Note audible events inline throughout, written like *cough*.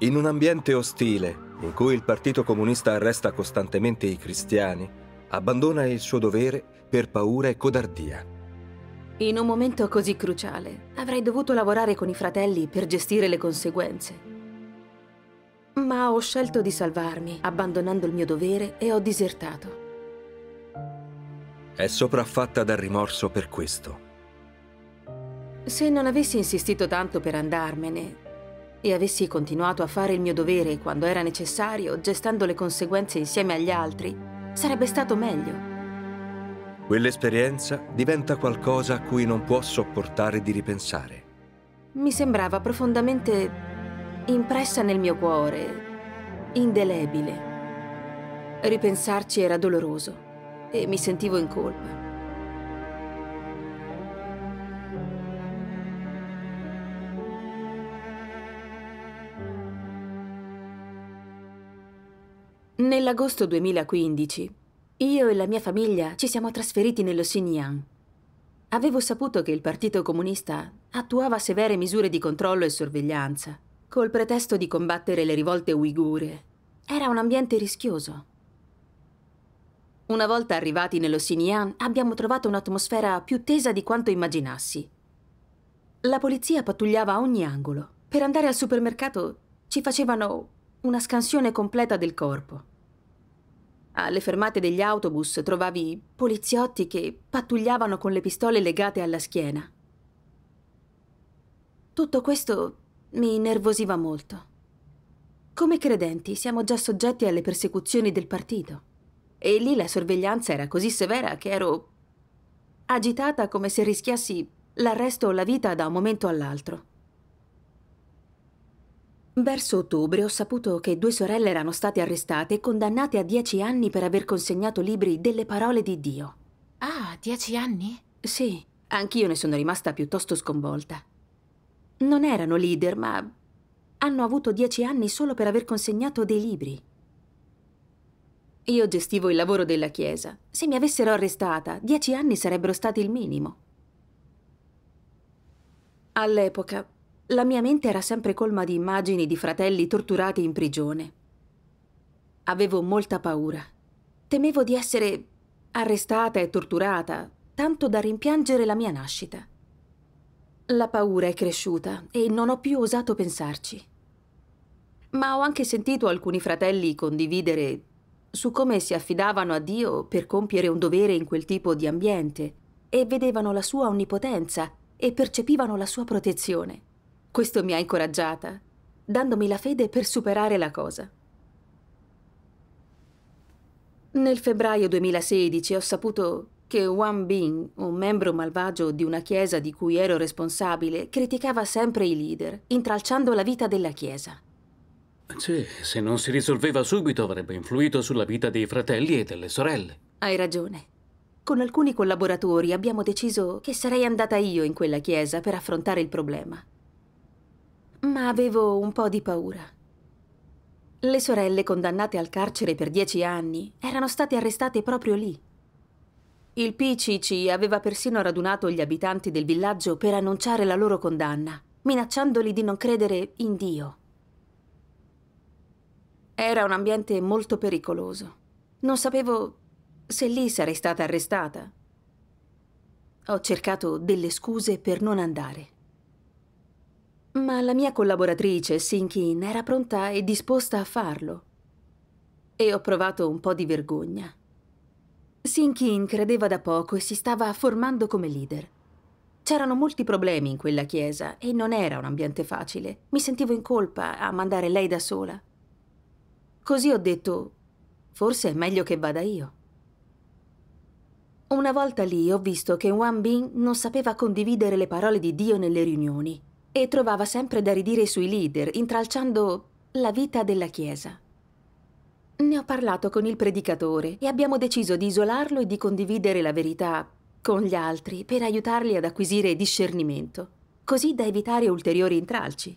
In un ambiente ostile, in cui il Partito Comunista arresta costantemente i cristiani, abbandona il suo dovere per paura e codardia. In un momento così cruciale, avrei dovuto lavorare con i fratelli per gestire le conseguenze. Ma ho scelto di salvarmi, abbandonando il mio dovere e ho disertato. È sopraffatta dal rimorso per questo. Se non avessi insistito tanto per andarmene, e avessi continuato a fare il mio dovere quando era necessario, gestando le conseguenze insieme agli altri, sarebbe stato meglio. Quell'esperienza diventa qualcosa a cui non può sopportare di ripensare. Mi sembrava profondamente impressa nel mio cuore, indelebile. Ripensarci era doloroso e mi sentivo in colpa. Nell'agosto 2015, io e la mia famiglia ci siamo trasferiti nello Xinjiang. Avevo saputo che il Partito Comunista attuava severe misure di controllo e sorveglianza, col pretesto di combattere le rivolte uigure. Era un ambiente rischioso. Una volta arrivati nello Xinjiang abbiamo trovato un'atmosfera più tesa di quanto immaginassi. La polizia pattugliava a ogni angolo. Per andare al supermercato ci facevano una scansione completa del corpo. Alle fermate degli autobus trovavi poliziotti che pattugliavano con le pistole legate alla schiena. Tutto questo mi innervosiva molto. Come credenti siamo già soggetti alle persecuzioni del partito. E lì la sorveglianza era così severa che ero agitata come se rischiassi l'arresto o la vita da un momento all'altro. Verso ottobre ho saputo che due sorelle erano state arrestate e condannate a dieci anni per aver consegnato libri delle parole di Dio. Ah, dieci anni? Sì, anch'io ne sono rimasta piuttosto sconvolta. Non erano leader, ma hanno avuto dieci anni solo per aver consegnato dei libri. Io gestivo il lavoro della Chiesa. Se mi avessero arrestata, dieci anni sarebbero stati il minimo. All'epoca la mia mente era sempre colma di immagini di fratelli torturati in prigione. Avevo molta paura. Temevo di essere arrestata e torturata, tanto da rimpiangere la mia nascita. La paura è cresciuta e non ho più osato pensarci. Ma ho anche sentito alcuni fratelli condividere su come si affidavano a Dio per compiere un dovere in quel tipo di ambiente e vedevano la sua onnipotenza e percepivano la sua protezione. Questo mi ha incoraggiata, dandomi la fede per superare la cosa. Nel febbraio 2016 ho saputo che Wang Bing, un membro malvagio di una chiesa di cui ero responsabile, criticava sempre i leader, intralciando la vita della chiesa. Sì, se non si risolveva subito avrebbe influito sulla vita dei fratelli e delle sorelle. Hai ragione. Con alcuni collaboratori abbiamo deciso che sarei andata io in quella chiesa per affrontare il problema ma avevo un po' di paura. Le sorelle condannate al carcere per dieci anni erano state arrestate proprio lì. Il PCC aveva persino radunato gli abitanti del villaggio per annunciare la loro condanna, minacciandoli di non credere in Dio. Era un ambiente molto pericoloso. Non sapevo se lì sarei stata arrestata. Ho cercato delle scuse per non andare. Ma la mia collaboratrice, Sinkin, era pronta e disposta a farlo. E ho provato un po' di vergogna. Sinkin credeva da poco e si stava formando come leader. C'erano molti problemi in quella chiesa e non era un ambiente facile. Mi sentivo in colpa a mandare lei da sola. Così ho detto, forse è meglio che vada io. Una volta lì ho visto che Wang Bin non sapeva condividere le parole di Dio nelle riunioni e trovava sempre da ridire sui leader, intralciando la vita della Chiesa. Ne ho parlato con il predicatore e abbiamo deciso di isolarlo e di condividere la verità con gli altri per aiutarli ad acquisire discernimento, così da evitare ulteriori intralci.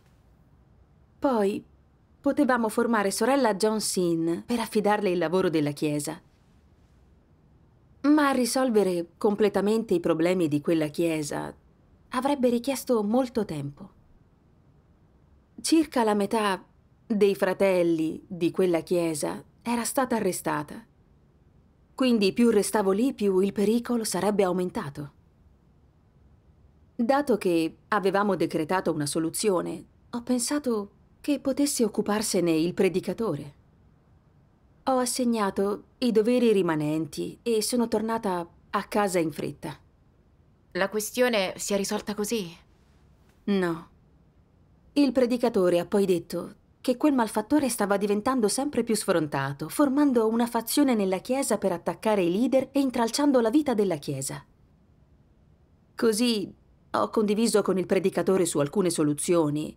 Poi potevamo formare sorella John Sin per affidarle il lavoro della Chiesa. Ma a risolvere completamente i problemi di quella Chiesa avrebbe richiesto molto tempo. Circa la metà dei fratelli di quella chiesa era stata arrestata. Quindi più restavo lì, più il pericolo sarebbe aumentato. Dato che avevamo decretato una soluzione, ho pensato che potesse occuparsene il predicatore. Ho assegnato i doveri rimanenti e sono tornata a casa in fretta. La questione si è risolta così? No. Il predicatore ha poi detto che quel malfattore stava diventando sempre più sfrontato, formando una fazione nella Chiesa per attaccare i leader e intralciando la vita della Chiesa. Così ho condiviso con il predicatore su alcune soluzioni,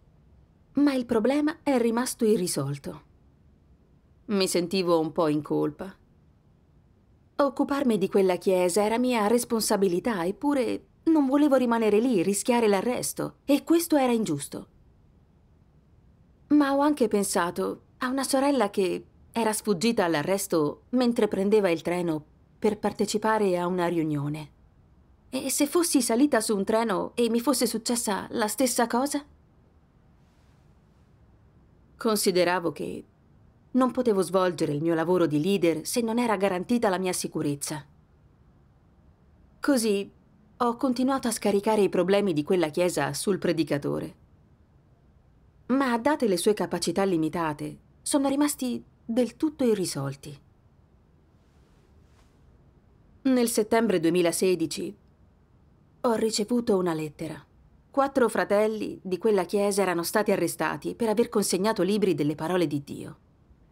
ma il problema è rimasto irrisolto. Mi sentivo un po' in colpa Occuparmi di quella chiesa era mia responsabilità, eppure non volevo rimanere lì, rischiare l'arresto, e questo era ingiusto. Ma ho anche pensato a una sorella che era sfuggita all'arresto mentre prendeva il treno per partecipare a una riunione. E se fossi salita su un treno e mi fosse successa la stessa cosa? Consideravo che non potevo svolgere il mio lavoro di leader se non era garantita la mia sicurezza. Così ho continuato a scaricare i problemi di quella chiesa sul predicatore. Ma date le sue capacità limitate, sono rimasti del tutto irrisolti. Nel settembre 2016 ho ricevuto una lettera. Quattro fratelli di quella chiesa erano stati arrestati per aver consegnato libri delle parole di Dio.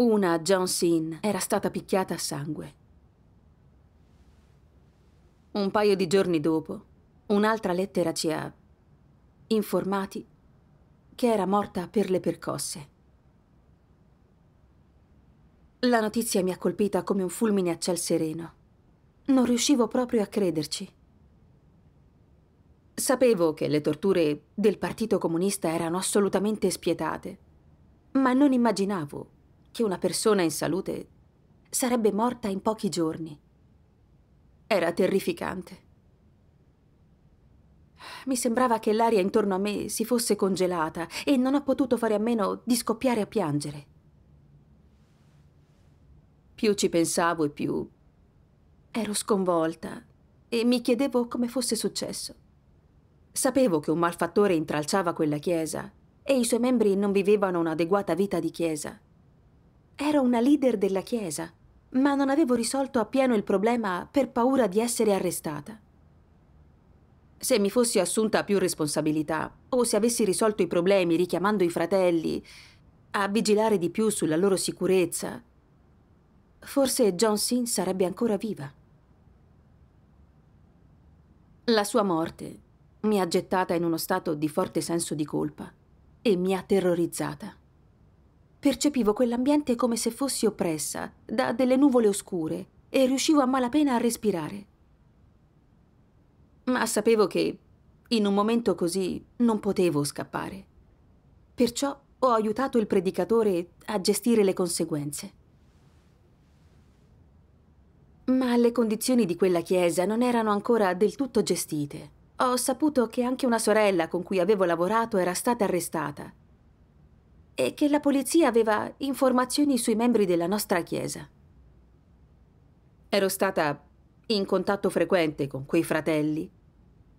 Una, John Sin, era stata picchiata a sangue. Un paio di giorni dopo, un'altra lettera ci ha informati che era morta per le percosse. La notizia mi ha colpita come un fulmine a ciel sereno. Non riuscivo proprio a crederci. Sapevo che le torture del Partito Comunista erano assolutamente spietate, ma non immaginavo che una persona in salute sarebbe morta in pochi giorni. Era terrificante. Mi sembrava che l'aria intorno a me si fosse congelata e non ho potuto fare a meno di scoppiare a piangere. Più ci pensavo e più ero sconvolta e mi chiedevo come fosse successo. Sapevo che un malfattore intralciava quella chiesa e i suoi membri non vivevano un'adeguata vita di chiesa. Ero una leader della Chiesa, ma non avevo risolto appieno il problema per paura di essere arrestata. Se mi fossi assunta più responsabilità, o se avessi risolto i problemi richiamando i fratelli a vigilare di più sulla loro sicurezza, forse John Sin sarebbe ancora viva. La sua morte mi ha gettata in uno stato di forte senso di colpa e mi ha terrorizzata. Percepivo quell'ambiente come se fossi oppressa da delle nuvole oscure e riuscivo a malapena a respirare. Ma sapevo che in un momento così non potevo scappare. Perciò ho aiutato il predicatore a gestire le conseguenze. Ma le condizioni di quella chiesa non erano ancora del tutto gestite. Ho saputo che anche una sorella con cui avevo lavorato era stata arrestata e che la polizia aveva informazioni sui membri della nostra chiesa. Ero stata in contatto frequente con quei fratelli.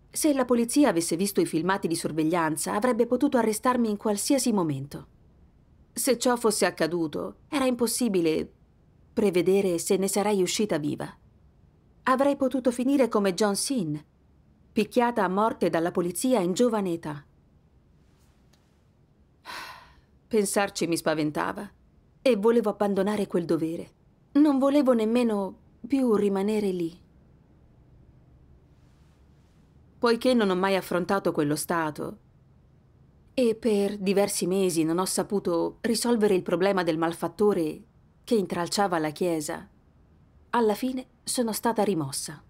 Se la polizia avesse visto i filmati di sorveglianza, avrebbe potuto arrestarmi in qualsiasi momento. Se ciò fosse accaduto, era impossibile prevedere se ne sarei uscita viva. Avrei potuto finire come John Sin, picchiata a morte dalla polizia in giovane età. Pensarci mi spaventava e volevo abbandonare quel dovere. Non volevo nemmeno più rimanere lì. Poiché non ho mai affrontato quello stato e per diversi mesi non ho saputo risolvere il problema del malfattore che intralciava la chiesa, alla fine sono stata rimossa.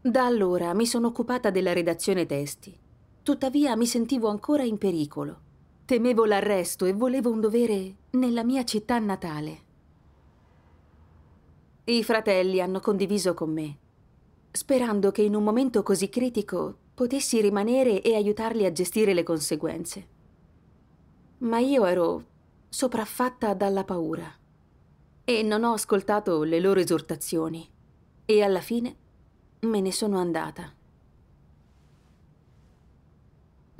Da allora mi sono occupata della redazione testi, tuttavia mi sentivo ancora in pericolo Temevo l'arresto e volevo un dovere nella mia città natale. I fratelli hanno condiviso con me, sperando che in un momento così critico potessi rimanere e aiutarli a gestire le conseguenze. Ma io ero sopraffatta dalla paura e non ho ascoltato le loro esortazioni e alla fine me ne sono andata.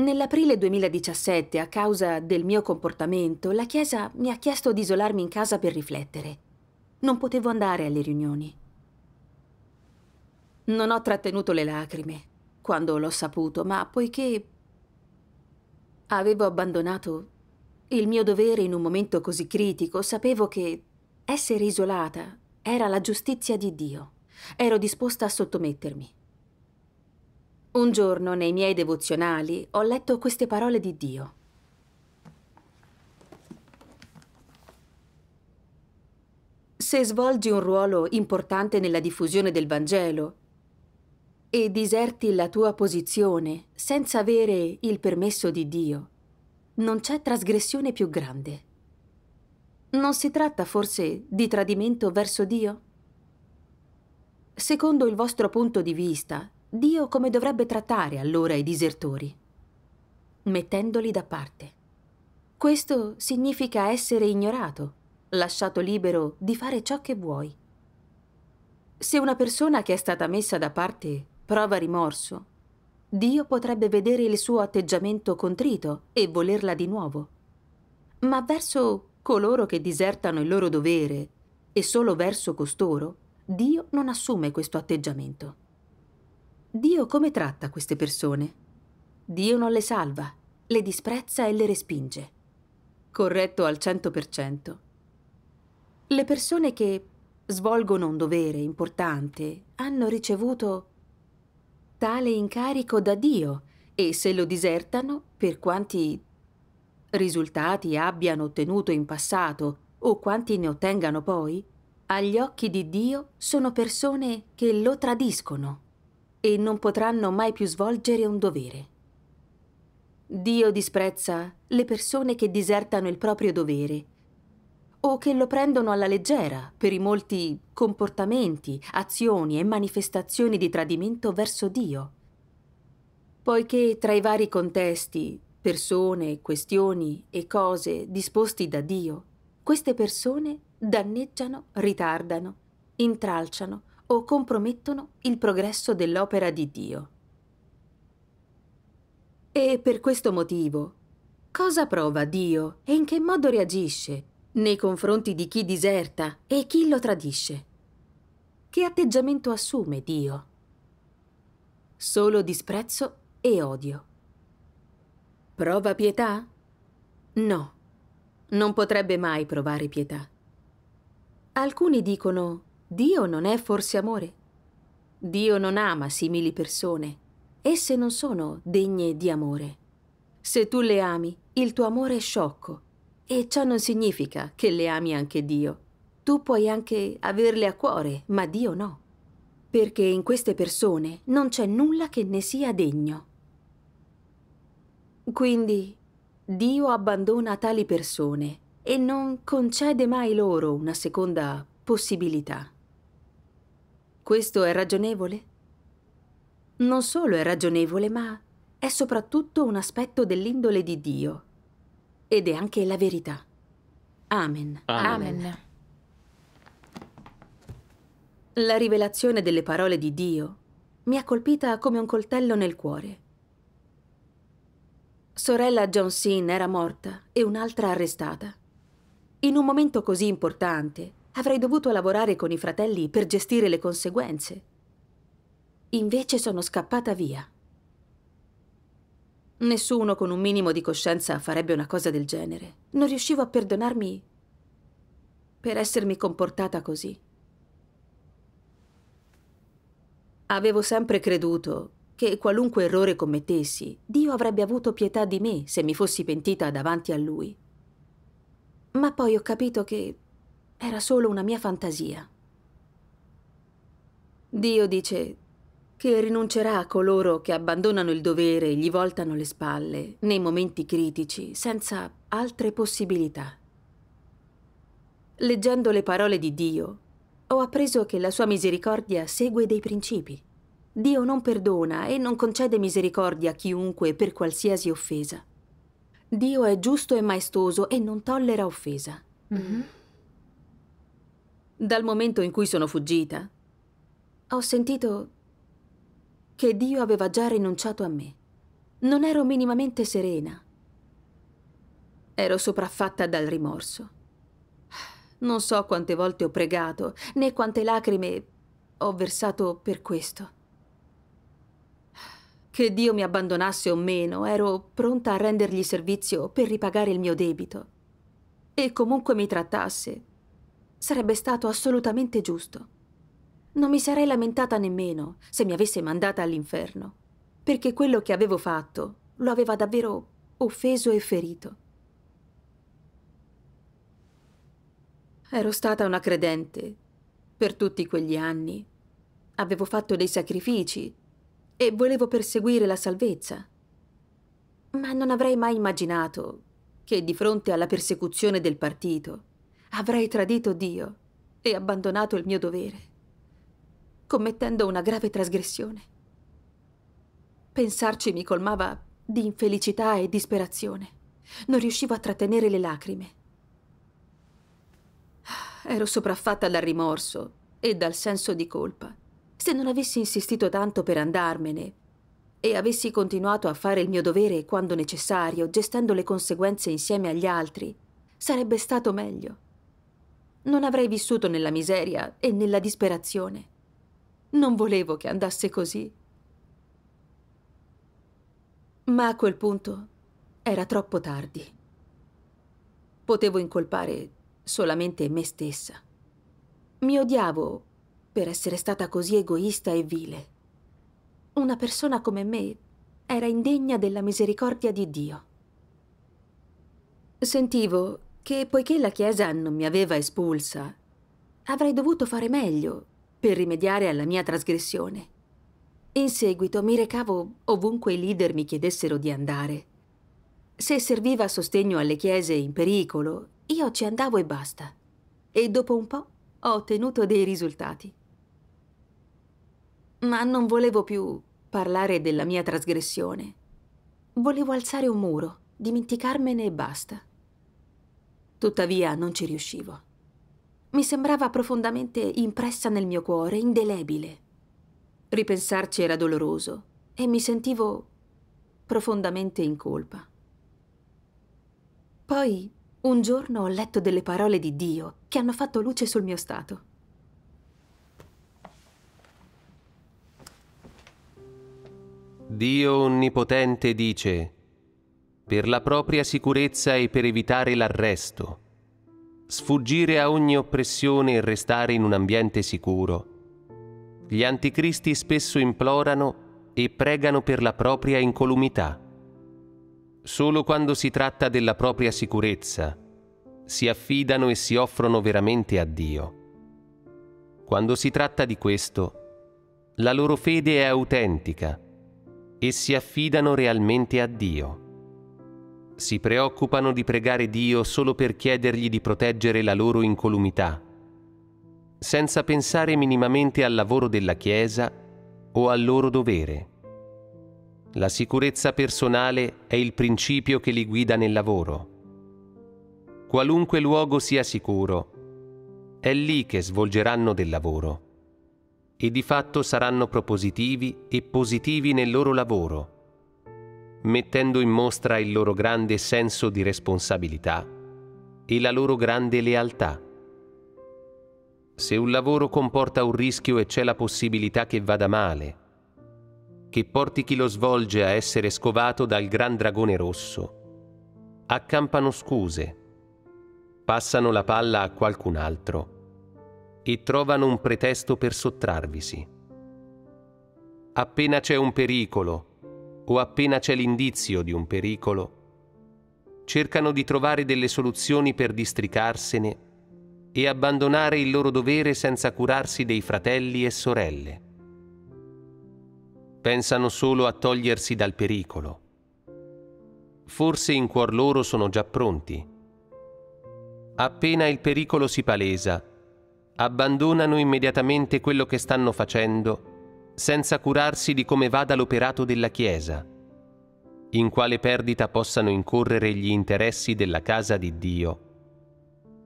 Nell'aprile 2017, a causa del mio comportamento, la Chiesa mi ha chiesto di isolarmi in casa per riflettere. Non potevo andare alle riunioni. Non ho trattenuto le lacrime quando l'ho saputo, ma poiché avevo abbandonato il mio dovere in un momento così critico, sapevo che essere isolata era la giustizia di Dio. Ero disposta a sottomettermi. Un giorno nei miei devozionali ho letto queste parole di Dio. Se svolgi un ruolo importante nella diffusione del Vangelo e diserti la tua posizione senza avere il permesso di Dio, non c'è trasgressione più grande. Non si tratta forse di tradimento verso Dio? Secondo il vostro punto di vista, Dio come dovrebbe trattare allora i disertori? Mettendoli da parte. Questo significa essere ignorato, lasciato libero di fare ciò che vuoi. Se una persona che è stata messa da parte prova rimorso, Dio potrebbe vedere il suo atteggiamento contrito e volerla di nuovo. Ma verso coloro che disertano il loro dovere e solo verso costoro, Dio non assume questo atteggiamento. Dio come tratta queste persone? Dio non le salva, le disprezza e le respinge. Corretto al 100%. Le persone che svolgono un dovere importante hanno ricevuto tale incarico da Dio e se lo disertano, per quanti risultati abbiano ottenuto in passato o quanti ne ottengano poi, agli occhi di Dio sono persone che lo tradiscono e non potranno mai più svolgere un dovere. Dio disprezza le persone che disertano il proprio dovere o che lo prendono alla leggera per i molti comportamenti, azioni e manifestazioni di tradimento verso Dio. Poiché tra i vari contesti, persone, questioni e cose disposti da Dio, queste persone danneggiano, ritardano, intralciano, o compromettono il progresso dell'opera di Dio. E per questo motivo, cosa prova Dio e in che modo reagisce nei confronti di chi diserta e chi lo tradisce? Che atteggiamento assume Dio? Solo disprezzo e odio. Prova pietà? No, non potrebbe mai provare pietà. Alcuni dicono Dio non è forse amore? Dio non ama simili persone. Esse non sono degne di amore. Se tu le ami, il tuo amore è sciocco. E ciò non significa che le ami anche Dio. Tu puoi anche averle a cuore, ma Dio no. Perché in queste persone non c'è nulla che ne sia degno. Quindi Dio abbandona tali persone e non concede mai loro una seconda possibilità. Questo è ragionevole? Non solo è ragionevole, ma è soprattutto un aspetto dell'indole di Dio. Ed è anche la verità. Amen. Amen. Amen. La rivelazione delle parole di Dio mi ha colpita come un coltello nel cuore. Sorella John Sin era morta e un'altra arrestata. In un momento così importante, Avrei dovuto lavorare con i fratelli per gestire le conseguenze. Invece sono scappata via. Nessuno con un minimo di coscienza farebbe una cosa del genere. Non riuscivo a perdonarmi per essermi comportata così. Avevo sempre creduto che qualunque errore commettessi, Dio avrebbe avuto pietà di me se mi fossi pentita davanti a Lui. Ma poi ho capito che era solo una mia fantasia. Dio dice che rinuncerà a coloro che abbandonano il dovere e gli voltano le spalle nei momenti critici senza altre possibilità. Leggendo le parole di Dio, ho appreso che la sua misericordia segue dei principi. Dio non perdona e non concede misericordia a chiunque per qualsiasi offesa. Dio è giusto e maestoso e non tollera offesa. Mm -hmm. Dal momento in cui sono fuggita, ho sentito che Dio aveva già rinunciato a me. Non ero minimamente serena. Ero sopraffatta dal rimorso. Non so quante volte ho pregato, né quante lacrime ho versato per questo. Che Dio mi abbandonasse o meno, ero pronta a rendergli servizio per ripagare il mio debito. E comunque mi trattasse, sarebbe stato assolutamente giusto. Non mi sarei lamentata nemmeno se mi avesse mandata all'inferno, perché quello che avevo fatto lo aveva davvero offeso e ferito. Ero stata una credente per tutti quegli anni. Avevo fatto dei sacrifici e volevo perseguire la salvezza. Ma non avrei mai immaginato che di fronte alla persecuzione del partito avrei tradito Dio e abbandonato il mio dovere, commettendo una grave trasgressione. Pensarci mi colmava di infelicità e disperazione. Non riuscivo a trattenere le lacrime. Ero sopraffatta dal rimorso e dal senso di colpa. Se non avessi insistito tanto per andarmene e avessi continuato a fare il mio dovere quando necessario, gestendo le conseguenze insieme agli altri, sarebbe stato meglio non avrei vissuto nella miseria e nella disperazione. Non volevo che andasse così. Ma a quel punto era troppo tardi. Potevo incolpare solamente me stessa. Mi odiavo per essere stata così egoista e vile. Una persona come me era indegna della misericordia di Dio. Sentivo che poiché la Chiesa non mi aveva espulsa, avrei dovuto fare meglio per rimediare alla mia trasgressione. In seguito mi recavo ovunque i leader mi chiedessero di andare. Se serviva a sostegno alle chiese in pericolo, io ci andavo e basta. E dopo un po' ho ottenuto dei risultati. Ma non volevo più parlare della mia trasgressione. Volevo alzare un muro, dimenticarmene e basta. Tuttavia non ci riuscivo. Mi sembrava profondamente impressa nel mio cuore, indelebile. Ripensarci era doloroso e mi sentivo profondamente in colpa. Poi, un giorno ho letto delle parole di Dio che hanno fatto luce sul mio stato. Dio Onnipotente dice per la propria sicurezza e per evitare l'arresto. Sfuggire a ogni oppressione e restare in un ambiente sicuro. Gli anticristi spesso implorano e pregano per la propria incolumità. Solo quando si tratta della propria sicurezza, si affidano e si offrono veramente a Dio. Quando si tratta di questo, la loro fede è autentica e si affidano realmente a Dio si preoccupano di pregare Dio solo per chiedergli di proteggere la loro incolumità, senza pensare minimamente al lavoro della Chiesa o al loro dovere. La sicurezza personale è il principio che li guida nel lavoro. Qualunque luogo sia sicuro, è lì che svolgeranno del lavoro e di fatto saranno propositivi e positivi nel loro lavoro mettendo in mostra il loro grande senso di responsabilità e la loro grande lealtà. Se un lavoro comporta un rischio e c'è la possibilità che vada male, che porti chi lo svolge a essere scovato dal gran dragone rosso, accampano scuse, passano la palla a qualcun altro e trovano un pretesto per sottrarvisi. Appena c'è un pericolo, o appena c'è l'indizio di un pericolo, cercano di trovare delle soluzioni per districarsene e abbandonare il loro dovere senza curarsi dei fratelli e sorelle. Pensano solo a togliersi dal pericolo. Forse in cuor loro sono già pronti. Appena il pericolo si palesa, abbandonano immediatamente quello che stanno facendo senza curarsi di come vada l'operato della Chiesa, in quale perdita possano incorrere gli interessi della casa di Dio,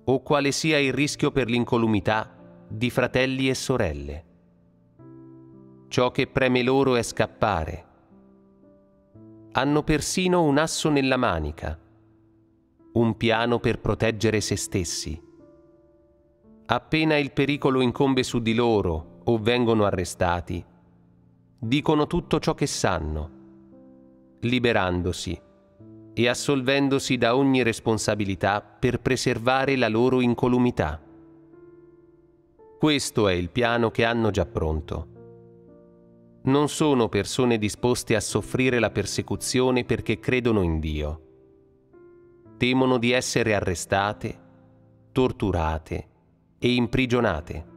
o quale sia il rischio per l'incolumità di fratelli e sorelle. Ciò che preme loro è scappare. Hanno persino un asso nella manica, un piano per proteggere se stessi. Appena il pericolo incombe su di loro o vengono arrestati, dicono tutto ciò che sanno, liberandosi e assolvendosi da ogni responsabilità per preservare la loro incolumità. Questo è il piano che hanno già pronto. Non sono persone disposte a soffrire la persecuzione perché credono in Dio. Temono di essere arrestate, torturate e imprigionate.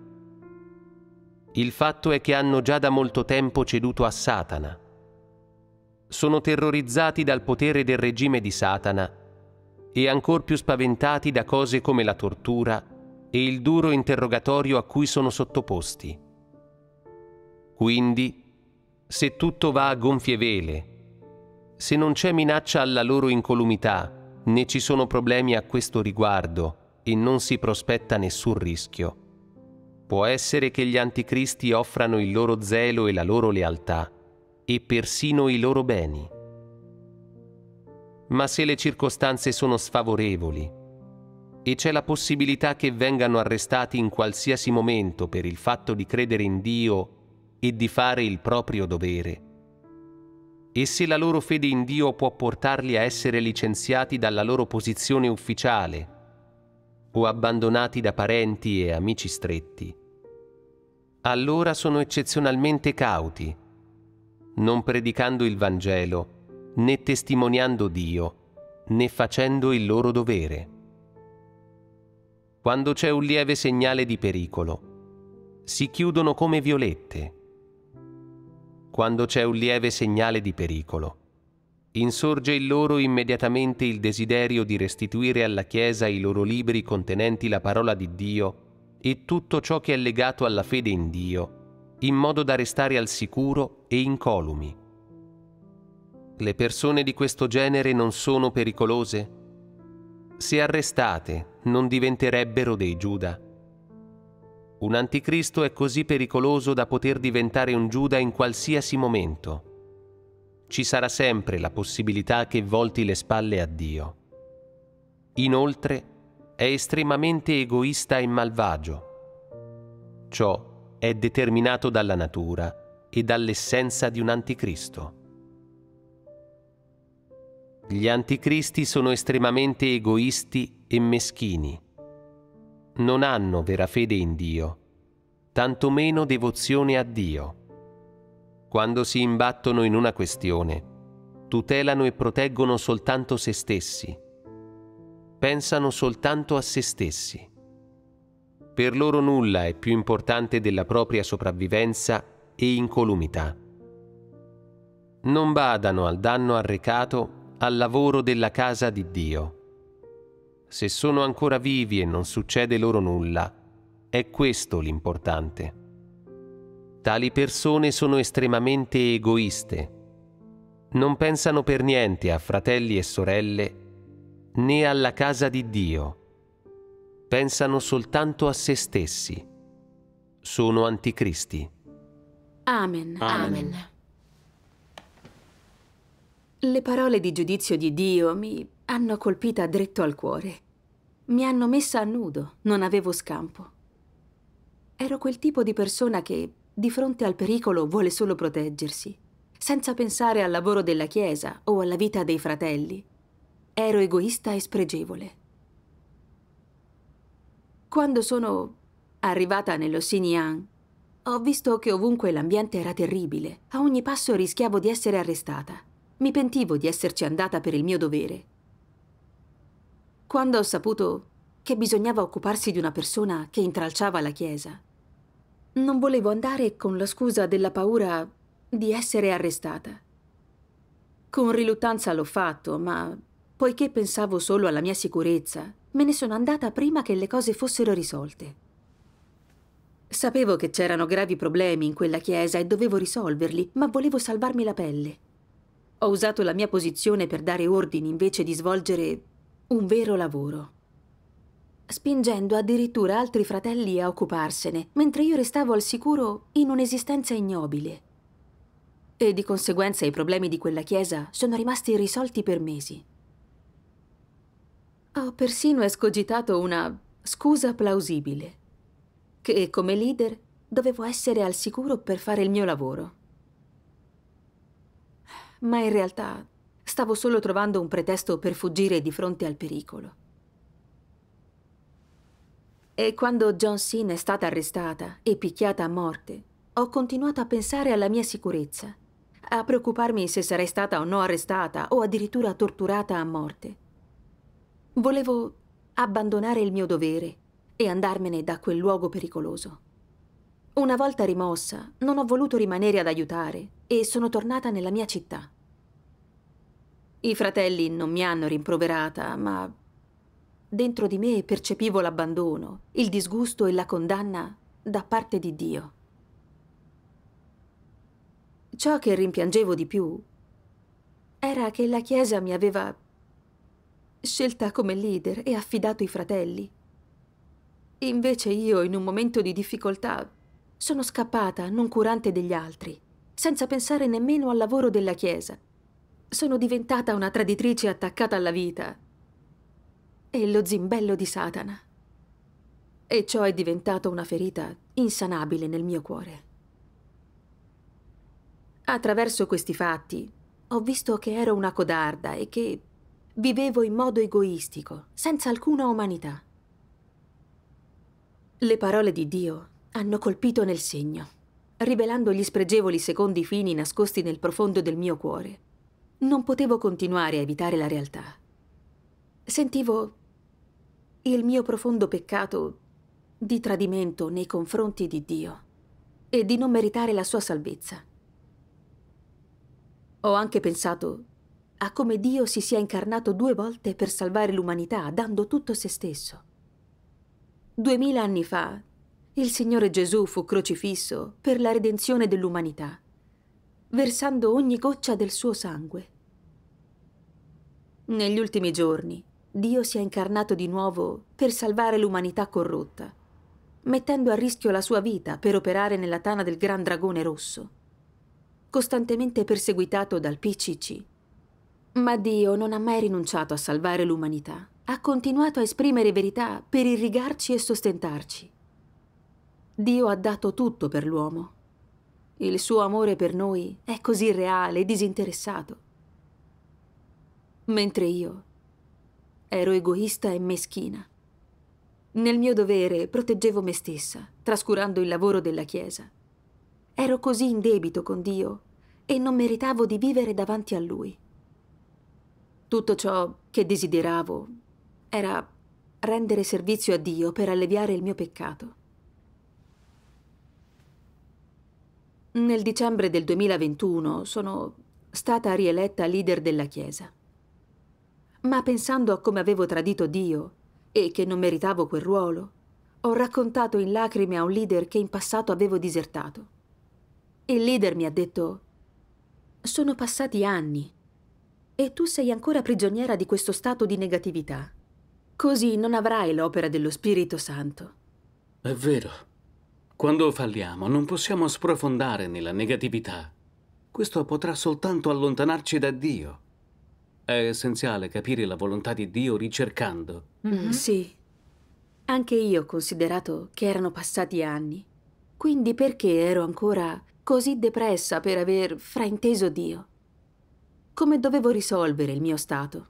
Il fatto è che hanno già da molto tempo ceduto a Satana. Sono terrorizzati dal potere del regime di Satana e ancor più spaventati da cose come la tortura e il duro interrogatorio a cui sono sottoposti. Quindi, se tutto va a gonfie vele, se non c'è minaccia alla loro incolumità, né ci sono problemi a questo riguardo e non si prospetta nessun rischio, Può essere che gli anticristi offrano il loro zelo e la loro lealtà, e persino i loro beni. Ma se le circostanze sono sfavorevoli, e c'è la possibilità che vengano arrestati in qualsiasi momento per il fatto di credere in Dio e di fare il proprio dovere, e se la loro fede in Dio può portarli a essere licenziati dalla loro posizione ufficiale o abbandonati da parenti e amici stretti, allora sono eccezionalmente cauti, non predicando il Vangelo, né testimoniando Dio, né facendo il loro dovere. Quando c'è un lieve segnale di pericolo, si chiudono come violette. Quando c'è un lieve segnale di pericolo, insorge in loro immediatamente il desiderio di restituire alla Chiesa i loro libri contenenti la parola di Dio e tutto ciò che è legato alla fede in Dio, in modo da restare al sicuro e incolumi. Le persone di questo genere non sono pericolose? Se arrestate, non diventerebbero dei Giuda. Un anticristo è così pericoloso da poter diventare un Giuda in qualsiasi momento ci sarà sempre la possibilità che volti le spalle a Dio. Inoltre, è estremamente egoista e malvagio. Ciò è determinato dalla natura e dall'essenza di un anticristo. Gli anticristi sono estremamente egoisti e meschini. Non hanno vera fede in Dio, tantomeno devozione a Dio quando si imbattono in una questione, tutelano e proteggono soltanto se stessi, pensano soltanto a se stessi. Per loro nulla è più importante della propria sopravvivenza e incolumità. Non badano al danno arrecato al lavoro della casa di Dio. Se sono ancora vivi e non succede loro nulla, è questo l'importante. Tali persone sono estremamente egoiste. Non pensano per niente a fratelli e sorelle né alla casa di Dio. Pensano soltanto a se stessi. Sono anticristi. Amen. Amen. Le parole di giudizio di Dio mi hanno colpita dritto al cuore. Mi hanno messa a nudo, non avevo scampo. Ero quel tipo di persona che di fronte al pericolo vuole solo proteggersi, senza pensare al lavoro della Chiesa o alla vita dei fratelli. Ero egoista e spregevole. Quando sono arrivata nello Xinjiang, ho visto che ovunque l'ambiente era terribile. A ogni passo rischiavo di essere arrestata. Mi pentivo di esserci andata per il mio dovere. Quando ho saputo che bisognava occuparsi di una persona che intralciava la Chiesa, non volevo andare con la scusa della paura di essere arrestata. Con riluttanza l'ho fatto, ma poiché pensavo solo alla mia sicurezza, me ne sono andata prima che le cose fossero risolte. Sapevo che c'erano gravi problemi in quella chiesa e dovevo risolverli, ma volevo salvarmi la pelle. Ho usato la mia posizione per dare ordini invece di svolgere un vero lavoro spingendo addirittura altri fratelli a occuparsene, mentre io restavo al sicuro in un'esistenza ignobile. E di conseguenza i problemi di quella chiesa sono rimasti irrisolti per mesi. Ho persino escogitato una scusa plausibile, che come leader dovevo essere al sicuro per fare il mio lavoro. Ma in realtà stavo solo trovando un pretesto per fuggire di fronte al pericolo. E quando John Sin è stata arrestata e picchiata a morte, ho continuato a pensare alla mia sicurezza, a preoccuparmi se sarei stata o no arrestata o addirittura torturata a morte. Volevo abbandonare il mio dovere e andarmene da quel luogo pericoloso. Una volta rimossa, non ho voluto rimanere ad aiutare e sono tornata nella mia città. I fratelli non mi hanno rimproverata, ma dentro di me percepivo l'abbandono, il disgusto e la condanna da parte di Dio. Ciò che rimpiangevo di più era che la Chiesa mi aveva scelta come leader e affidato i fratelli. Invece io, in un momento di difficoltà, sono scappata, non curante degli altri, senza pensare nemmeno al lavoro della Chiesa. Sono diventata una traditrice attaccata alla vita e lo zimbello di Satana. E ciò è diventato una ferita insanabile nel mio cuore. Attraverso questi fatti ho visto che ero una codarda e che vivevo in modo egoistico, senza alcuna umanità. Le parole di Dio hanno colpito nel segno, rivelando gli spregevoli secondi fini nascosti nel profondo del mio cuore. Non potevo continuare a evitare la realtà. Sentivo il mio profondo peccato di tradimento nei confronti di Dio e di non meritare la sua salvezza. Ho anche pensato a come Dio si sia incarnato due volte per salvare l'umanità, dando tutto se stesso. Duemila anni fa, il Signore Gesù fu crocifisso per la redenzione dell'umanità, versando ogni goccia del suo sangue. Negli ultimi giorni, Dio si è incarnato di nuovo per salvare l'umanità corrotta, mettendo a rischio la sua vita per operare nella tana del Gran Dragone Rosso, costantemente perseguitato dal PCC. Ma Dio non ha mai rinunciato a salvare l'umanità, ha continuato a esprimere verità per irrigarci e sostentarci. Dio ha dato tutto per l'uomo. Il suo amore per noi è così reale e disinteressato. Mentre io Ero egoista e meschina. Nel mio dovere proteggevo me stessa, trascurando il lavoro della Chiesa. Ero così in debito con Dio e non meritavo di vivere davanti a Lui. Tutto ciò che desideravo era rendere servizio a Dio per alleviare il mio peccato. Nel dicembre del 2021 sono stata rieletta leader della Chiesa ma pensando a come avevo tradito Dio e che non meritavo quel ruolo, ho raccontato in lacrime a un leader che in passato avevo disertato. Il leader mi ha detto, sono passati anni e tu sei ancora prigioniera di questo stato di negatività. Così non avrai l'opera dello Spirito Santo. È vero. Quando falliamo non possiamo sprofondare nella negatività. Questo potrà soltanto allontanarci da Dio. È essenziale capire la volontà di Dio ricercando. Mm-hmm. Sì. Anche io ho considerato che erano passati anni. Quindi perché ero ancora così depressa per aver frainteso Dio? Come dovevo risolvere il mio stato?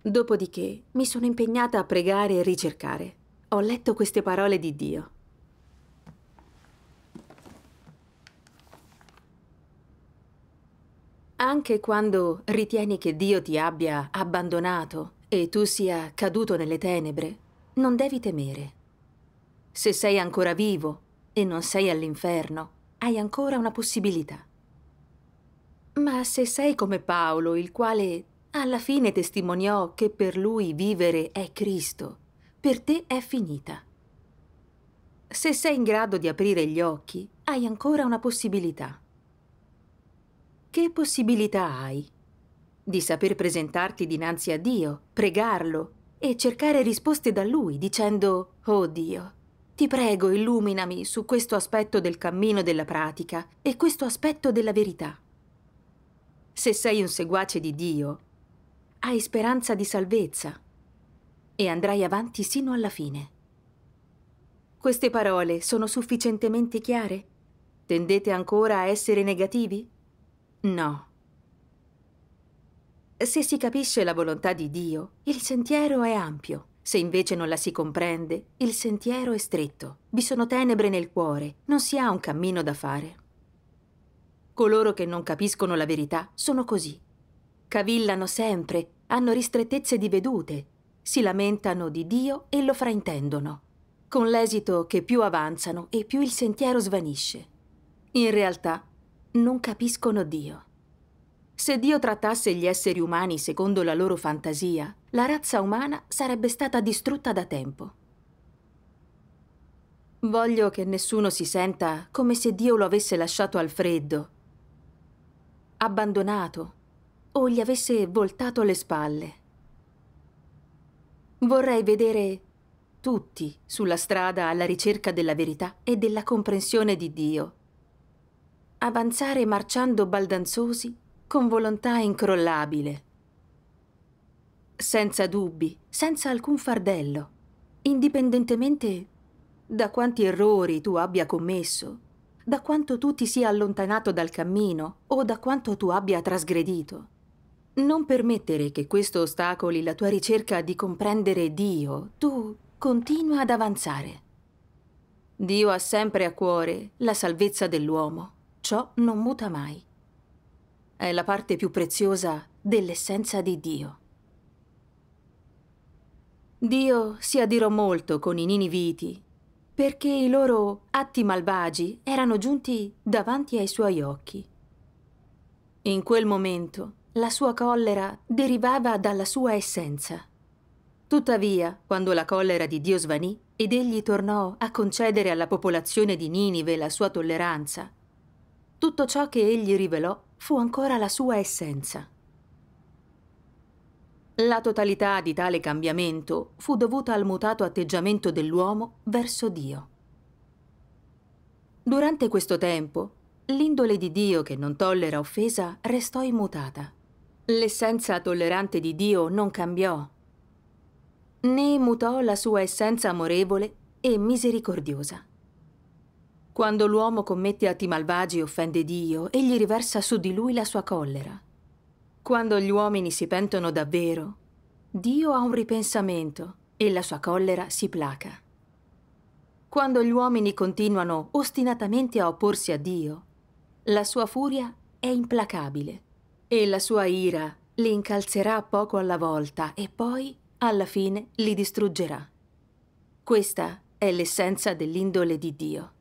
Dopodiché mi sono impegnata a pregare e ricercare. Ho letto queste parole di Dio. Anche quando ritieni che Dio ti abbia abbandonato e tu sia caduto nelle tenebre, non devi temere. Se sei ancora vivo e non sei all'inferno, hai ancora una possibilità. Ma se sei come Paolo, il quale alla fine testimoniò che per lui vivere è Cristo, per te è finita. Se sei in grado di aprire gli occhi, hai ancora una possibilità che possibilità hai? Di saper presentarti dinanzi a Dio, pregarlo e cercare risposte da Lui dicendo Oh Dio, ti prego illuminami su questo aspetto del cammino della pratica e questo aspetto della verità. Se sei un seguace di Dio, hai speranza di salvezza e andrai avanti sino alla fine. Queste parole sono sufficientemente chiare? Tendete ancora a essere negativi? No. Se si capisce la volontà di Dio, il sentiero è ampio. Se invece non la si comprende, il sentiero è stretto. Vi sono tenebre nel cuore, non si ha un cammino da fare. Coloro che non capiscono la verità sono così. Cavillano sempre, hanno ristrettezze di vedute, si lamentano di Dio e lo fraintendono, con l'esito che più avanzano e più il sentiero svanisce. In realtà non capiscono Dio. Se Dio trattasse gli esseri umani secondo la loro fantasia, la razza umana sarebbe stata distrutta da tempo. Voglio che nessuno si senta come se Dio lo avesse lasciato al freddo, abbandonato o gli avesse voltato le spalle. Vorrei vedere tutti sulla strada alla ricerca della verità e della comprensione di Dio avanzare marciando baldanzosi con volontà incrollabile. Senza dubbi, senza alcun fardello, indipendentemente da quanti errori tu abbia commesso, da quanto tu ti sia allontanato dal cammino o da quanto tu abbia trasgredito. Non permettere che questo ostacoli la tua ricerca di comprendere Dio, tu continua ad avanzare. Dio ha sempre a cuore la salvezza dell'uomo ciò non muta mai. È la parte più preziosa dell'essenza di Dio. Dio si adirò molto con i niniviti perché i loro atti malvagi erano giunti davanti ai suoi occhi. In quel momento la sua collera derivava dalla sua essenza. Tuttavia, quando la collera di Dio svanì ed egli tornò a concedere alla popolazione di Ninive la sua tolleranza, tutto ciò che egli rivelò fu ancora la sua essenza. La totalità di tale cambiamento fu dovuta al mutato atteggiamento dell'uomo verso Dio. Durante questo tempo, l'indole di Dio che non tollera offesa restò immutata. L'essenza tollerante di Dio non cambiò, né mutò la sua essenza amorevole e misericordiosa. Quando l'uomo commette atti malvagi e offende Dio, egli riversa su di lui la sua collera. Quando gli uomini si pentono davvero, Dio ha un ripensamento e la sua collera si placa. Quando gli uomini continuano ostinatamente a opporsi a Dio, la sua furia è implacabile e la sua ira li incalzerà poco alla volta e poi, alla fine, li distruggerà. Questa è l'essenza dell'indole di Dio.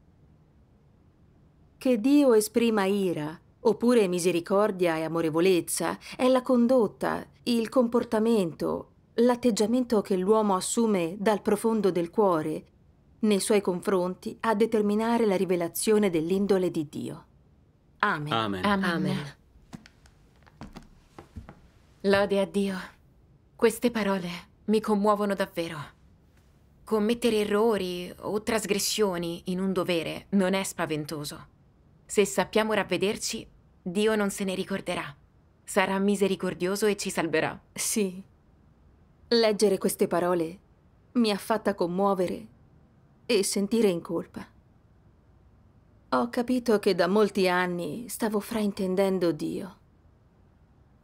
Che Dio esprima ira, oppure misericordia e amorevolezza, è la condotta, il comportamento, l'atteggiamento che l'uomo assume dal profondo del cuore nei suoi confronti a determinare la rivelazione dell'indole di Dio. Amen. Amen. Amen. Amen. Lode a Dio. Queste parole mi commuovono davvero. Commettere errori o trasgressioni in un dovere non è spaventoso. Se sappiamo ravvederci, Dio non se ne ricorderà. Sarà misericordioso e ci salverà. Sì. Leggere queste parole mi ha fatta commuovere e sentire in colpa. Ho capito che da molti anni stavo fraintendendo Dio.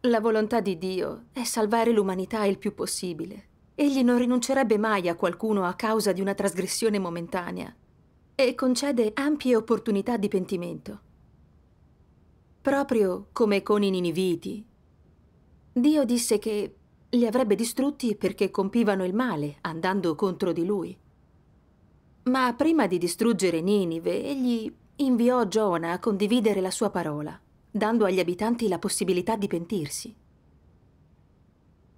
La volontà di Dio è salvare l'umanità il più possibile. Egli non rinuncerebbe mai a qualcuno a causa di una trasgressione momentanea e concede ampie opportunità di pentimento proprio come con i Niniviti. Dio disse che li avrebbe distrutti perché compivano il male, andando contro di lui. Ma prima di distruggere Ninive, egli inviò Giona a condividere la sua parola, dando agli abitanti la possibilità di pentirsi.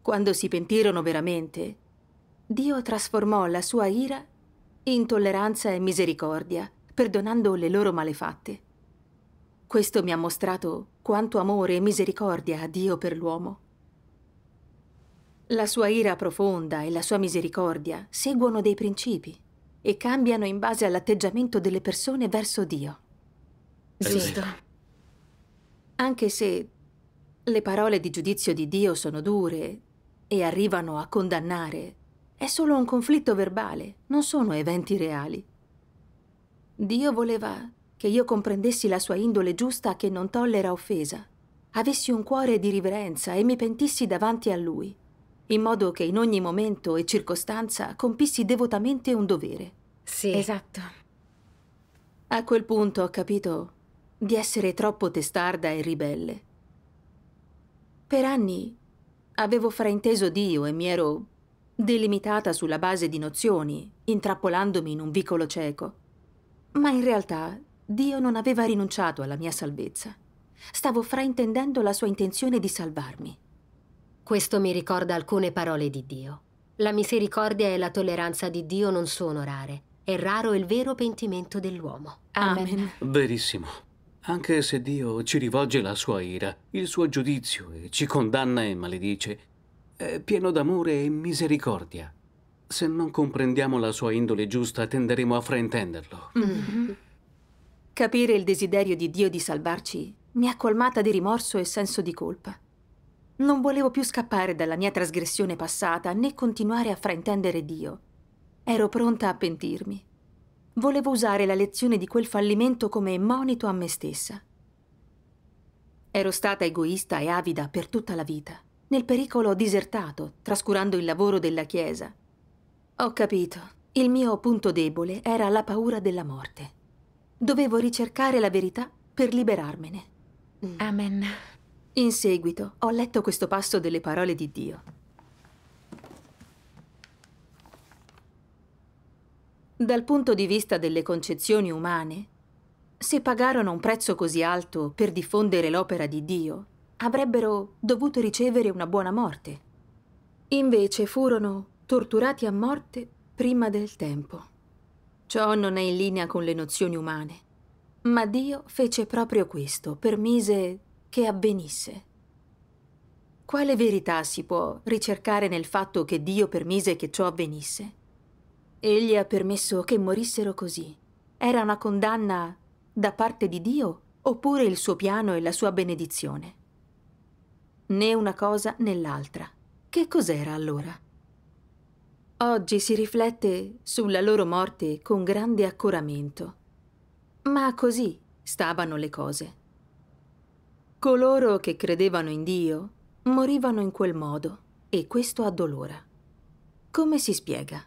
Quando si pentirono veramente, Dio trasformò la sua ira in tolleranza e misericordia, perdonando le loro malefatte. Questo mi ha mostrato quanto amore e misericordia ha Dio per l'uomo. La sua ira profonda e la sua misericordia seguono dei principi e cambiano in base all'atteggiamento delle persone verso Dio. Giusto. Anche se le parole di giudizio di Dio sono dure e arrivano a condannare, è solo un conflitto verbale, non sono eventi reali. Dio voleva che io comprendessi la sua indole giusta che non tollera offesa, avessi un cuore di riverenza e mi pentissi davanti a lui, in modo che in ogni momento e circostanza compissi devotamente un dovere. Sì. Esatto. A quel punto ho capito di essere troppo testarda e ribelle. Per anni avevo frainteso Dio e mi ero delimitata sulla base di nozioni, intrappolandomi in un vicolo cieco. Ma in realtà Dio non aveva rinunciato alla mia salvezza. Stavo fraintendendo la sua intenzione di salvarmi. Questo mi ricorda alcune parole di Dio. La misericordia e la tolleranza di Dio non sono rare. È raro il vero pentimento dell'uomo. Amen. Verissimo. Anche se Dio ci rivolge la sua ira, il suo giudizio e ci condanna e maledice, è pieno d'amore e misericordia. Se non comprendiamo la sua indole giusta, tenderemo a fraintenderlo. Mm -hmm. Capire il desiderio di Dio di salvarci mi ha colmata di rimorso e senso di colpa. Non volevo più scappare dalla mia trasgressione passata né continuare a fraintendere Dio. Ero pronta a pentirmi. Volevo usare la lezione di quel fallimento come monito a me stessa. Ero stata egoista e avida per tutta la vita. Nel pericolo ho disertato, trascurando il lavoro della Chiesa. Ho capito, il mio punto debole era la paura della morte. Dovevo ricercare la verità per liberarmene. Mm. Amen. In seguito ho letto questo passo delle parole di Dio. Dal punto di vista delle concezioni umane, se pagarono un prezzo così alto per diffondere l'opera di Dio, avrebbero dovuto ricevere una buona morte. Invece furono torturati a morte prima del tempo. Ciò non è in linea con le nozioni umane. Ma Dio fece proprio questo, permise che avvenisse. Quale verità si può ricercare nel fatto che Dio permise che ciò avvenisse? Egli ha permesso che morissero così. Era una condanna da parte di Dio oppure il suo piano e la sua benedizione? Né una cosa né l'altra. Che cos'era allora? Oggi si riflette sulla loro morte con grande accoramento. Ma così stavano le cose. Coloro che credevano in Dio morivano in quel modo e questo addolora. Come si spiega?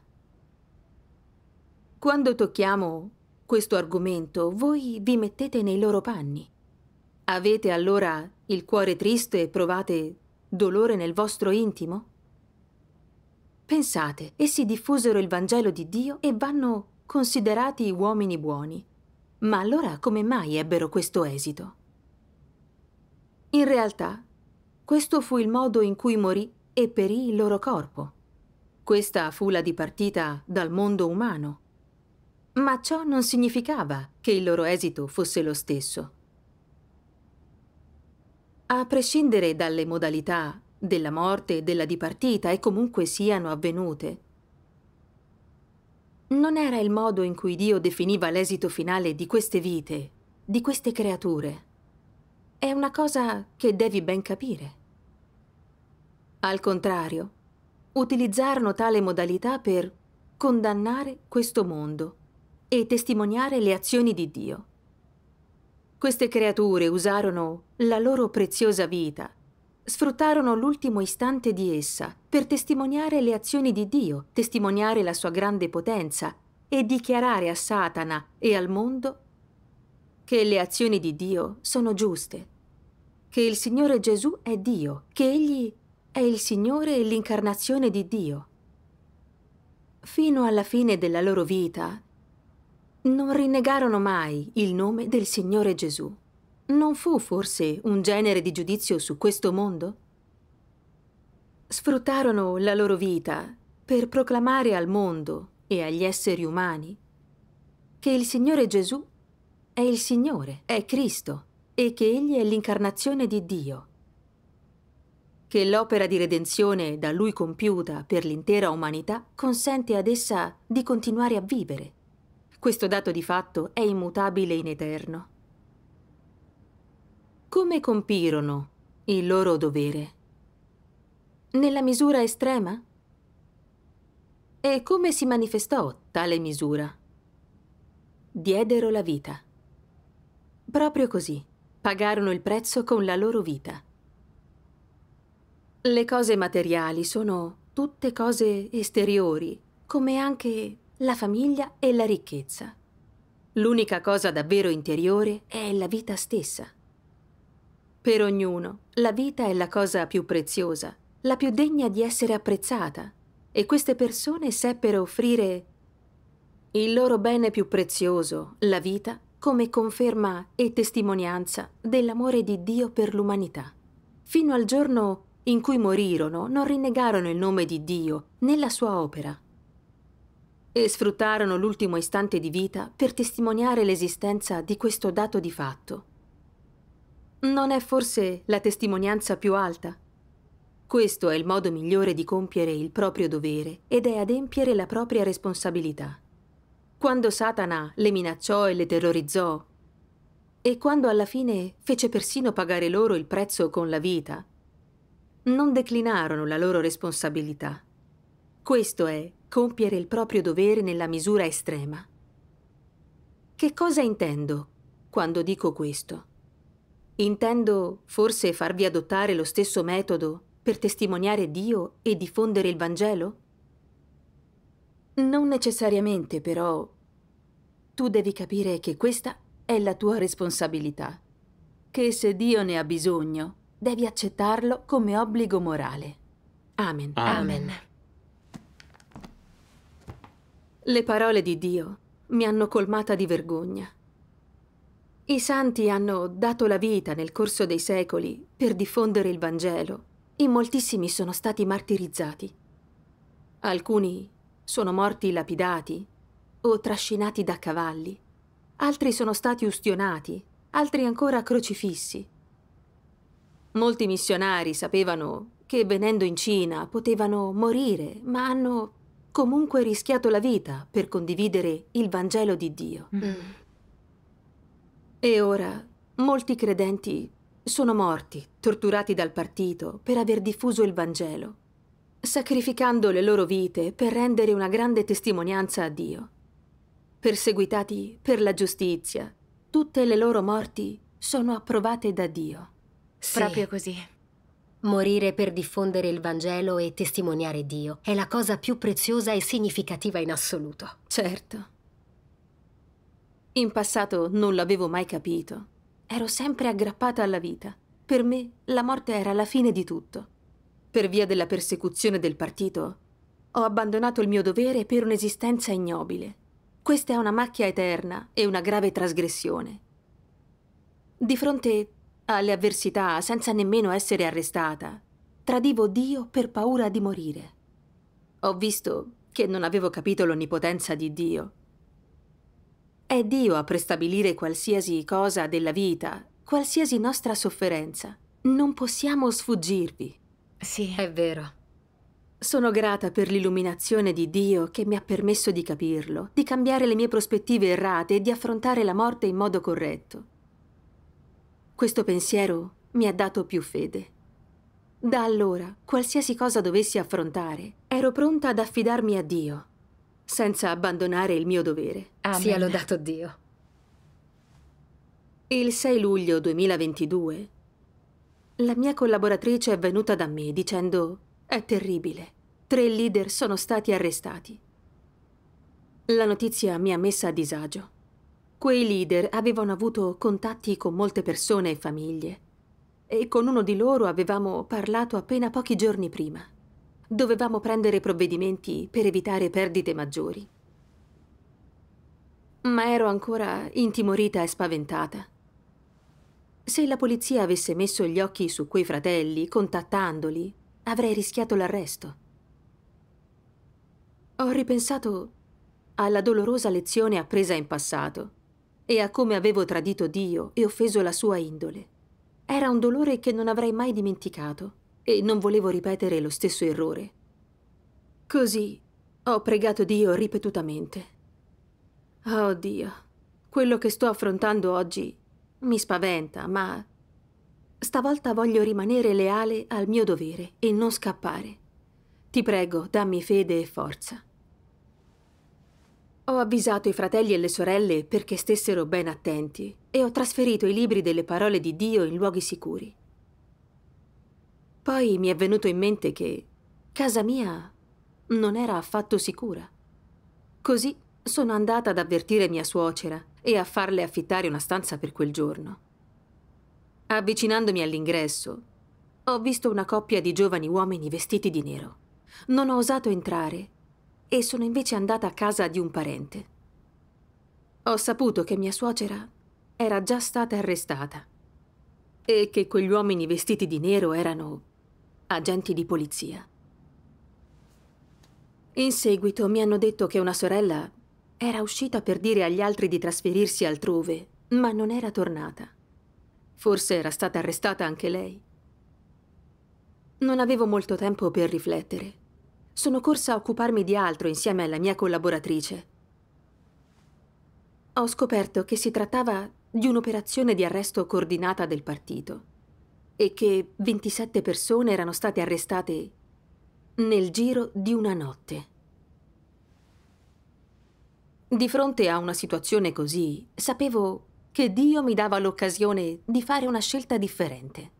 Quando tocchiamo questo argomento, voi vi mettete nei loro panni. Avete allora il cuore triste e provate dolore nel vostro intimo? Pensate, essi diffusero il Vangelo di Dio e vanno considerati uomini buoni. Ma allora come mai ebbero questo esito? In realtà, questo fu il modo in cui morì e perì il loro corpo. Questa fu la dipartita dal mondo umano. Ma ciò non significava che il loro esito fosse lo stesso. A prescindere dalle modalità della morte e della dipartita e comunque siano avvenute, non era il modo in cui Dio definiva l'esito finale di queste vite, di queste creature. È una cosa che devi ben capire. Al contrario, utilizzarono tale modalità per condannare questo mondo e testimoniare le azioni di Dio. Queste creature usarono la loro preziosa vita sfruttarono l'ultimo istante di essa per testimoniare le azioni di Dio, testimoniare la sua grande potenza e dichiarare a Satana e al mondo che le azioni di Dio sono giuste, che il Signore Gesù è Dio, che Egli è il Signore e l'incarnazione di Dio. Fino alla fine della loro vita non rinnegarono mai il nome del Signore Gesù non fu forse un genere di giudizio su questo mondo? Sfruttarono la loro vita per proclamare al mondo e agli esseri umani che il Signore Gesù è il Signore, è Cristo e che Egli è l'incarnazione di Dio. Che l'opera di redenzione da Lui compiuta per l'intera umanità consente ad essa di continuare a vivere. Questo dato di fatto è immutabile in eterno come compirono il loro dovere? Nella misura estrema? E come si manifestò tale misura? Diedero la vita. Proprio così, pagarono il prezzo con la loro vita. Le cose materiali sono tutte cose esteriori, come anche la famiglia e la ricchezza. L'unica cosa davvero interiore è la vita stessa. Per ognuno, la vita è la cosa più preziosa, la più degna di essere apprezzata, e queste persone seppero offrire il loro bene più prezioso, la vita, come conferma e testimonianza dell'amore di Dio per l'umanità. Fino al giorno in cui morirono, non rinnegarono il nome di Dio né la sua opera. E sfruttarono l'ultimo istante di vita per testimoniare l'esistenza di questo dato di fatto non è forse la testimonianza più alta? Questo è il modo migliore di compiere il proprio dovere ed è adempiere la propria responsabilità. Quando Satana le minacciò e le terrorizzò, e quando alla fine fece persino pagare loro il prezzo con la vita, non declinarono la loro responsabilità. Questo è compiere il proprio dovere nella misura estrema. Che cosa intendo quando dico questo? Intendo forse farvi adottare lo stesso metodo per testimoniare Dio e diffondere il Vangelo? Non necessariamente, però. Tu devi capire che questa è la tua responsabilità. Che se Dio ne ha bisogno, devi accettarlo come obbligo morale. Amen. Amen. Amen. Le parole di Dio mi hanno colmata di vergogna. I santi hanno dato la vita nel corso dei secoli per diffondere il Vangelo e moltissimi sono stati martirizzati. Alcuni sono morti lapidati o trascinati da cavalli, altri sono stati ustionati, altri ancora crocifissi. Molti missionari sapevano che venendo in Cina potevano morire, ma hanno comunque rischiato la vita per condividere il Vangelo di Dio. Mm. E ora molti credenti sono morti, torturati dal partito per aver diffuso il Vangelo, sacrificando le loro vite per rendere una grande testimonianza a Dio. Perseguitati per la giustizia, tutte le loro morti sono approvate da Dio. Sì. Proprio così. Morire per diffondere il Vangelo e testimoniare Dio è la cosa più preziosa e significativa in assoluto. Certo. In passato non l'avevo mai capito. Ero sempre aggrappata alla vita. Per me la morte era la fine di tutto. Per via della persecuzione del partito, ho abbandonato il mio dovere per un'esistenza ignobile. Questa è una macchia eterna e una grave trasgressione. Di fronte alle avversità, senza nemmeno essere arrestata, tradivo Dio per paura di morire. Ho visto che non avevo capito l'onnipotenza di Dio è Dio a prestabilire qualsiasi cosa della vita, qualsiasi nostra sofferenza. Non possiamo sfuggirvi. Sì, è vero. Sono grata per l'illuminazione di Dio che mi ha permesso di capirlo, di cambiare le mie prospettive errate e di affrontare la morte in modo corretto. Questo pensiero mi ha dato più fede. Da allora, qualsiasi cosa dovessi affrontare, ero pronta ad affidarmi a Dio senza abbandonare il mio dovere. Amen. Sia lodato Dio. Il 6 luglio 2022 la mia collaboratrice è venuta da me dicendo «È terribile, tre leader sono stati arrestati». La notizia mi ha messa a disagio. Quei leader avevano avuto contatti con molte persone e famiglie e con uno di loro avevamo parlato appena pochi giorni prima dovevamo prendere provvedimenti per evitare perdite maggiori. Ma ero ancora intimorita e spaventata. Se la polizia avesse messo gli occhi su quei fratelli, contattandoli, avrei rischiato l'arresto. Ho ripensato alla dolorosa lezione appresa in passato e a come avevo tradito Dio e offeso la sua indole. Era un dolore che non avrei mai dimenticato e non volevo ripetere lo stesso errore. Così ho pregato Dio ripetutamente. Oh Dio, quello che sto affrontando oggi mi spaventa, ma stavolta voglio rimanere leale al mio dovere e non scappare. Ti prego, dammi fede e forza. Ho avvisato i fratelli e le sorelle perché stessero ben attenti e ho trasferito i libri delle parole di Dio in luoghi sicuri. Poi mi è venuto in mente che casa mia non era affatto sicura. Così sono andata ad avvertire mia suocera e a farle affittare una stanza per quel giorno. Avvicinandomi all'ingresso, ho visto una coppia di giovani uomini vestiti di nero. Non ho osato entrare e sono invece andata a casa di un parente. Ho saputo che mia suocera era già stata arrestata e che quegli uomini vestiti di nero erano agenti di polizia. In seguito mi hanno detto che una sorella era uscita per dire agli altri di trasferirsi altrove, ma non era tornata. Forse era stata arrestata anche lei. Non avevo molto tempo per riflettere. Sono corsa a occuparmi di altro insieme alla mia collaboratrice. Ho scoperto che si trattava di un'operazione di arresto coordinata del partito e che 27 persone erano state arrestate nel giro di una notte. Di fronte a una situazione così, sapevo che Dio mi dava l'occasione di fare una scelta differente.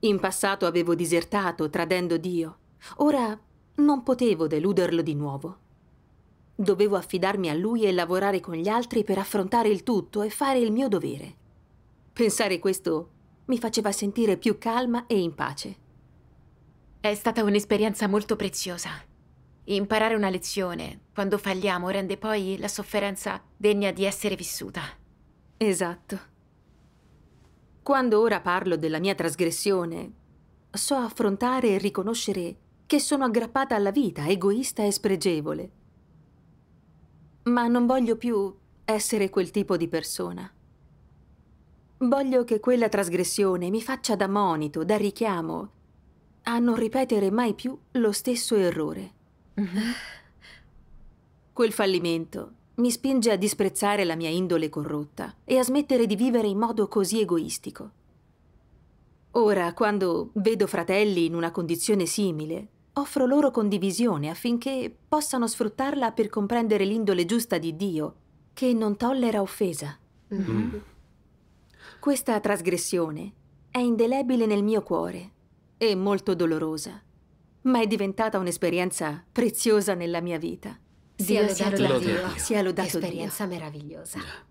In passato avevo disertato tradendo Dio, ora non potevo deluderlo di nuovo. Dovevo affidarmi a lui e lavorare con gli altri per affrontare il tutto e fare il mio dovere. Pensare questo mi faceva sentire più calma e in pace. È stata un'esperienza molto preziosa. Imparare una lezione, quando falliamo, rende poi la sofferenza degna di essere vissuta. Esatto. Quando ora parlo della mia trasgressione, so affrontare e riconoscere che sono aggrappata alla vita, egoista e spregevole. Ma non voglio più essere quel tipo di persona. Voglio che quella trasgressione mi faccia da monito, da richiamo, a non ripetere mai più lo stesso errore. *laughs* Quel fallimento mi spinge a disprezzare la mia indole corrotta e a smettere di vivere in modo così egoistico. Ora, quando vedo fratelli in una condizione simile, offro loro condivisione affinché possano sfruttarla per comprendere l'indole giusta di Dio, che non tollera offesa. Mm -hmm. Questa trasgressione è indelebile nel mio cuore e molto dolorosa, ma è diventata un'esperienza preziosa nella mia vita. Dio sia lodato Dio. Dio. Sia lodato Esperienza Dio. meravigliosa. Già.